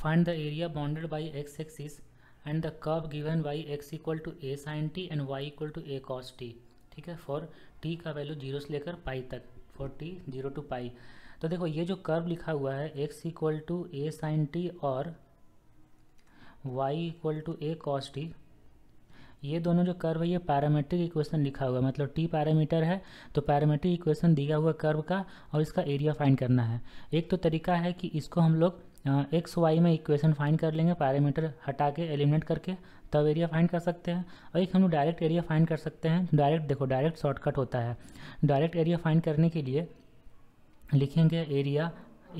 Find the area bounded by x-axis and the curve given by x equal to a sin t and y equal to a cos t. ठीक है for T का value zero से लेकर pi तक for T zero to pi तो देखो ये जो कर्व लिखा हुआ है X equal to A sine T और Y equal to A cos T ये दोनों जो कर्व है ये पैरामेट्रिक इक्वेशन लिखा हुआ है मतलब टी पैरामीटर है तो पैरामेट्रिक इक्वेशन दिया हुआ कर्व का और इसका एरिया फाइंड करना है एक तो तरीका है कि इसको हम लोग एक्स वाई में इक्वेशन फाइंड कर लेंगे पैरामीटर हटा के एलिमिनेट करके तब एरिया फाइंड कर सकते हैं और एक हम लोग डायरेक्ट एरिया फाइंड कर सकते हैं डायरेक्ट देखो डायरेक्ट शॉर्टकट होता है डायरेक्ट एरिया फाइंड करने के लिए लिखेंगे area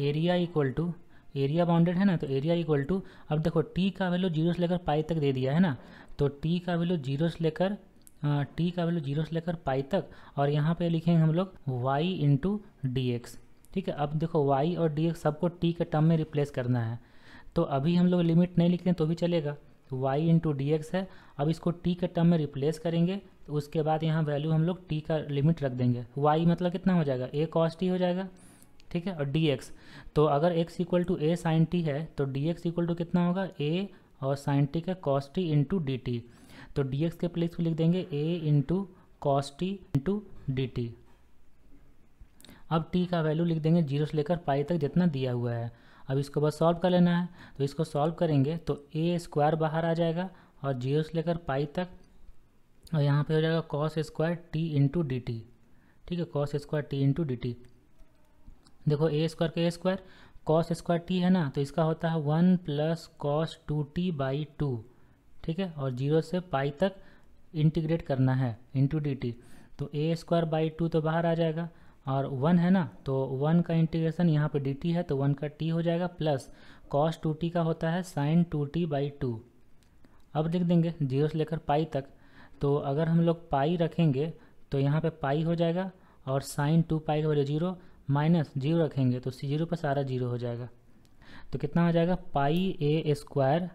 area equal to area bounded है ना तो एरिया इक्वल टू अब देखो टी का वैल्यू जीरो से लेकर पाई तक दे दिया है ना तो टी का वैल्यू जीरो से लेकर टी का वैल्यू जीरो से लेकर पाई तक और यहाँ पे लिखेंगे हम लोग वाई इंटू डी एक्स ठीक है अब देखो वाई और डी सबको टी के टर्म में रिप्लेस करना है तो अभी हम लोग लिमिट नहीं लिख रहे तो भी चलेगा वाई इंटू डी एक्स है अब इसको टी के टर्म में रिप्लेस करेंगे तो उसके बाद यहाँ वैल्यू हम लोग टी का लिमिट रख देंगे वाई मतलब कितना हो जाएगा ए cos t हो जाएगा ठीक है और डी एक्स तो अगर X equal to A sine T है तो डी एक्स इक्वल टू कितना होगा ए और साइन टी का cos T into D T तो डी एक्स के प्लेस को लिख देंगे A into cos T into D T अब टी का वैल्यू लिख देंगे जीरो से लेकर पाई तक जितना दिया हुआ है अब इसको बस सॉल्व कर लेना है तो इसको सॉल्व करेंगे तो ए स्क्वायर बाहर आ जाएगा और जीरो से लेकर पाई तक और यहाँ पे हो जाएगा cos square T into D T ठीक है cos square T into D T देखो ए स्क्वायर का A square cos square T है ना तो इसका होता है one plus cos two T by two ठीक है और जीरो से पाई तक इंटीग्रेट करना है इंटू डी टी तो ए स्क्वायर बाई टू तो बाहर आ जाएगा और वन है ना तो वन का इंटीग्रेशन यहाँ पे डी है तो वन का टी हो जाएगा प्लस कॉस टू टी का होता है sine two T by two अब लिख देंगे जीरो से लेकर पाई तक तो अगर हम लोग पाई रखेंगे तो यहाँ पे पाई हो जाएगा और साइन टू पाई का वैल्यू जीरो माइनस जीरो रखेंगे तो जीरो पर सारा जीरो हो जाएगा तो कितना आ जाएगा pi A square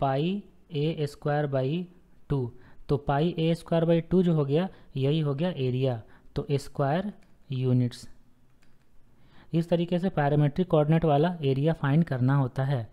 pi A square by two तो pi A square by two जो हो गया यही हो गया एरिया तो स्क्वायर यूनिट्स इस तरीके से पैरामेट्रिक कोऑर्डिनेट वाला एरिया फाइंड करना होता है